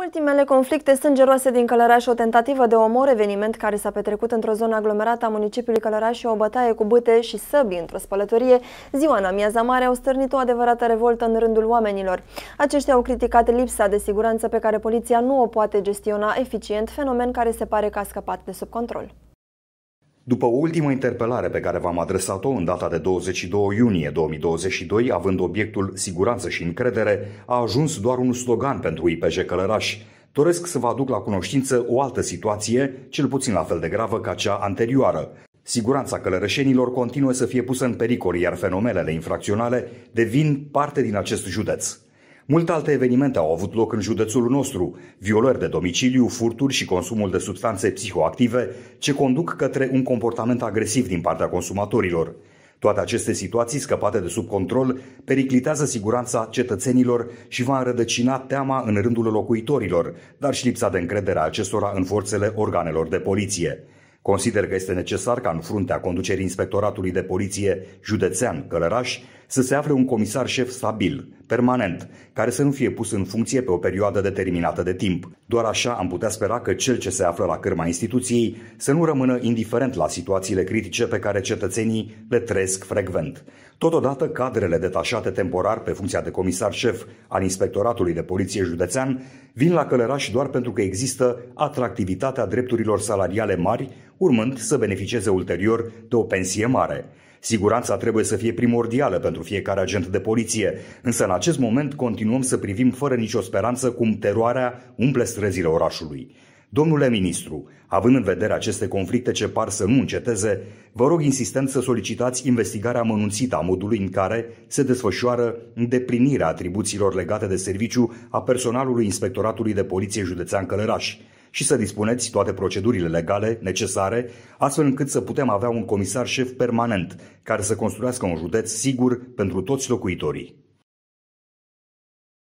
Ultimele conflicte sângeroase din Călăraș, o tentativă de omor, eveniment care s-a petrecut într-o zonă aglomerată a municipiului Călăraș și o bătaie cu băte și săbi într-o spălătorie, ziua în amiaza mare au stârnit o adevărată revoltă în rândul oamenilor. Aceștia au criticat lipsa de siguranță pe care poliția nu o poate gestiona eficient, fenomen care se pare că a scăpat de sub control. După o ultimă interpelare pe care v-am adresat-o în data de 22 iunie 2022, având obiectul siguranță și încredere, a ajuns doar un slogan pentru IPJ Călăraș. Doresc să vă aduc la cunoștință o altă situație, cel puțin la fel de gravă ca cea anterioară. Siguranța călărășenilor continuă să fie pusă în pericol, iar fenomenele infracționale devin parte din acest județ. Multe alte evenimente au avut loc în județul nostru, violări de domiciliu, furturi și consumul de substanțe psihoactive ce conduc către un comportament agresiv din partea consumatorilor. Toate aceste situații scăpate de sub control periclitează siguranța cetățenilor și va înrădăcina teama în rândul locuitorilor, dar și lipsa de încredere a acestora în forțele organelor de poliție. Consider că este necesar ca în fruntea conducerii Inspectoratului de Poliție Județean Călăraș să se afle un comisar șef stabil, permanent, care să nu fie pus în funcție pe o perioadă determinată de timp. Doar așa am putea spera că cel ce se află la cârma instituției să nu rămână indiferent la situațiile critice pe care cetățenii le trăiesc frecvent. Totodată, cadrele detașate temporar pe funcția de comisar șef al Inspectoratului de Poliție Județean vin la Călăraș doar pentru că există atractivitatea drepturilor salariale mari, urmând să beneficieze ulterior de o pensie mare. Siguranța trebuie să fie primordială pentru fiecare agent de poliție, însă în acest moment continuăm să privim fără nicio speranță cum teroarea umple străzile orașului. Domnule ministru, având în vedere aceste conflicte ce par să nu înceteze, vă rog insistent să solicitați investigarea mănunțită a modului în care se desfășoară îndeplinirea atribuțiilor legate de serviciu a personalului Inspectoratului de Poliție Județean Călărași, și să dispuneți toate procedurile legale necesare, astfel încât să putem avea un comisar șef permanent care să construiască un județ sigur pentru toți locuitorii.